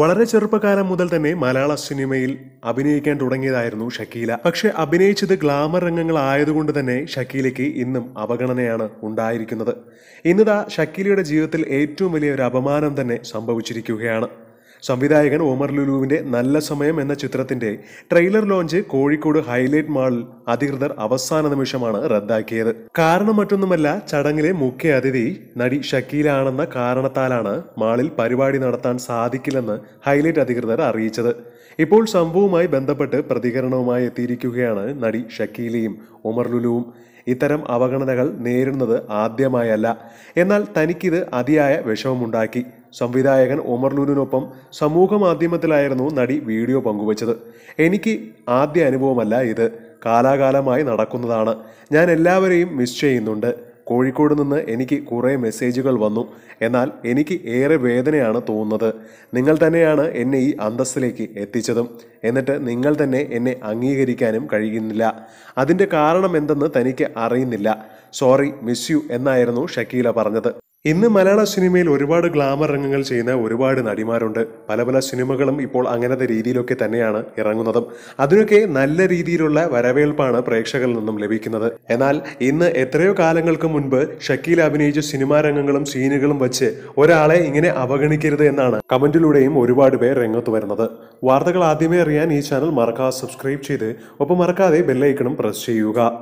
വളരെ ചെറുപ്പകാലം മുതൽ തന്നെ മലയാള സിനിമയിൽ അഭിനയിക്കാൻ തുടങ്ങിയതായിരുന്നു ഷക്കീല പക്ഷെ അഭിനയിച്ചത് ഗ്ലാമർ രംഗങ്ങളായതുകൊണ്ട് തന്നെ ഷക്കീലയ്ക്ക് ഇന്നും അവഗണനയാണ് ഉണ്ടായിരിക്കുന്നത് ഇന്നതാ ഷക്കീലയുടെ ജീവിതത്തിൽ ഏറ്റവും വലിയ ഒരു അപമാനം തന്നെ സംഭവിച്ചിരിക്കുകയാണ് സംവിധായകൻ ഓമർ ലുലുവിന്റെ നല്ല സമയം എന്ന ചിത്രത്തിന്റെ ട്രെയിലർ ലോഞ്ച് കോഴിക്കോട് ഹൈലൈറ്റ് മാളിൽ അധികൃതർ അവസാന നിമിഷമാണ് റദ്ദാക്കിയത് കാരണം മറ്റൊന്നുമല്ല ചടങ്ങിലെ മുഖ്യ അതിഥി നടി ഷക്കീല ആണെന്ന കാരണത്താലാണ് മാളിൽ പരിപാടി നടത്താൻ സാധിക്കില്ലെന്ന് ഹൈലൈറ്റ് അധികൃതർ അറിയിച്ചത് ഇപ്പോൾ സംഭവവുമായി ബന്ധപ്പെട്ട് പ്രതികരണവുമായി എത്തിയിരിക്കുകയാണ് നടി ഷക്കീലയും ഒമർ ലുലുവും ഇത്തരം അവഗണനകൾ നേരിടുന്നത് ആദ്യമായല്ല എന്നാൽ തനിക്കിത് അതിയായ വിഷമമുണ്ടാക്കി സംവിധായകൻ ഒമർ സമൂഹ മാധ്യമത്തിലായിരുന്നു നടി വീഡിയോ പങ്കുവച്ചത് എനിക്ക് ആദ്യ അനുഭവമല്ല ഇത് കാലാകാലമായി നടക്കുന്നതാണ് ഞാൻ എല്ലാവരെയും മിസ് ചെയ്യുന്നുണ്ട് കോഴിക്കോട് നിന്ന് എനിക്ക് കുറേ മെസ്സേജുകൾ വന്നു എന്നാൽ എനിക്ക് ഏറെ വേദനയാണ് തോന്നുന്നത് നിങ്ങൾ തന്നെയാണ് എന്നെ ഈ അന്തസ്സിലേക്ക് എത്തിച്ചതും എന്നിട്ട് നിങ്ങൾ തന്നെ എന്നെ അംഗീകരിക്കാനും കഴിയുന്നില്ല അതിൻ്റെ കാരണം എന്തെന്ന് തനിക്ക് അറിയുന്നില്ല സോറി മിസ് യു എന്നായിരുന്നു ഷക്കീല പറഞ്ഞത് ഇന്ന് മലയാള സിനിമയിൽ ഒരുപാട് ഗ്ലാമർ രംഗങ്ങൾ ചെയ്യുന്ന ഒരുപാട് നടിമാരുണ്ട് പല പല സിനിമകളും ഇപ്പോൾ അങ്ങനത്തെ രീതിയിലൊക്കെ തന്നെയാണ് ഇറങ്ങുന്നതും അതിനൊക്കെ നല്ല രീതിയിലുള്ള വരവേൽപ്പാണ് പ്രേക്ഷകരിൽ നിന്നും ലഭിക്കുന്നത് എന്നാൽ ഇന്ന് എത്രയോ കാലങ്ങൾക്ക് മുൻപ് ഷക്കീൽ അഭിനയിച്ച സിനിമാ രംഗങ്ങളും സീനുകളും വച്ച് ഒരാളെ ഇങ്ങനെ അവഗണിക്കരുത് എന്നാണ് കമന്റിലൂടെയും ഒരുപാട് പേർ രംഗത്ത് വരുന്നത് വാർത്തകൾ ആദ്യമേ അറിയാൻ ഈ ചാനൽ മറക്കാതെ സബ്സ്ക്രൈബ് ചെയ്ത് ഒപ്പം മറക്കാതെ ബെല്ലൈക്കണും പ്രസ് ചെയ്യുക